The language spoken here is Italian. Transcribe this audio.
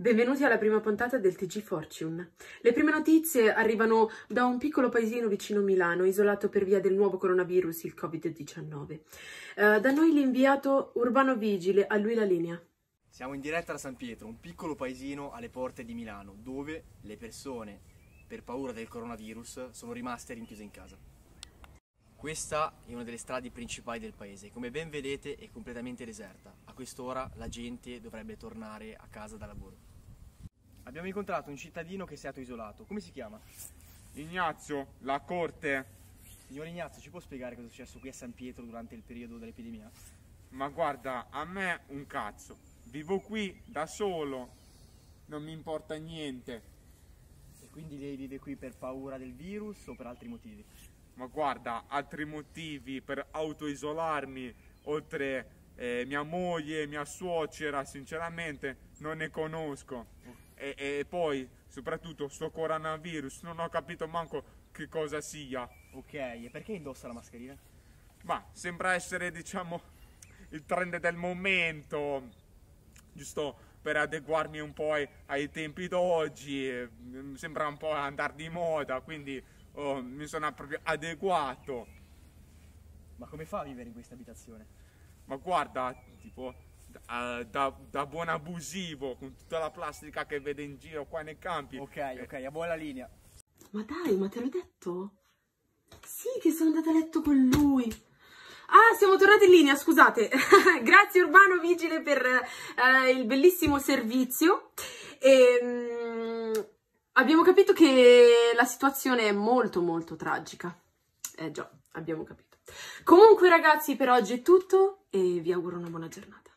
Benvenuti alla prima puntata del TG Fortune. Le prime notizie arrivano da un piccolo paesino vicino Milano, isolato per via del nuovo coronavirus, il Covid-19. Eh, da noi l'inviato Urbano Vigile, a lui la linea. Siamo in diretta da San Pietro, un piccolo paesino alle porte di Milano, dove le persone, per paura del coronavirus, sono rimaste rinchiuse in casa. Questa è una delle strade principali del paese, come ben vedete è completamente deserta. A quest'ora la gente dovrebbe tornare a casa da lavoro. Abbiamo incontrato un cittadino che si è stato isolato. Come si chiama? Ignazio, la corte. Signor Ignazio, ci può spiegare cosa è successo qui a San Pietro durante il periodo dell'epidemia? Ma guarda, a me un cazzo. Vivo qui da solo. Non mi importa niente. E quindi lei vive qui per paura del virus o per altri motivi? Ma guarda, altri motivi per autoisolarmi, oltre eh, mia moglie, mia suocera, sinceramente non ne conosco e, e poi soprattutto sto coronavirus non ho capito manco che cosa sia. Ok, e perché indossa la mascherina? Ma sembra essere diciamo il trend del momento, giusto per adeguarmi un po' ai, tempi d'oggi, mm, sembra un po' andare di moda, quindi oh, mi sono proprio adeguato. Ma come fa a vivere in questa abitazione? Ma guarda, tipo, uh, da, da, buon abusivo con tutta la plastica che vede in giro qua nei campi. Ok, eh. ok, a buona linea. Ma dai, ma te l'ho detto? Sì, che sono andata a letto con lui. Ah, siamo tornati in linea, scusate. Grazie Urbano Vigile per eh, il bellissimo servizio. E, mm, abbiamo capito che la situazione è molto molto tragica. Eh già, abbiamo capito. Comunque ragazzi, per oggi è tutto e vi auguro una buona giornata.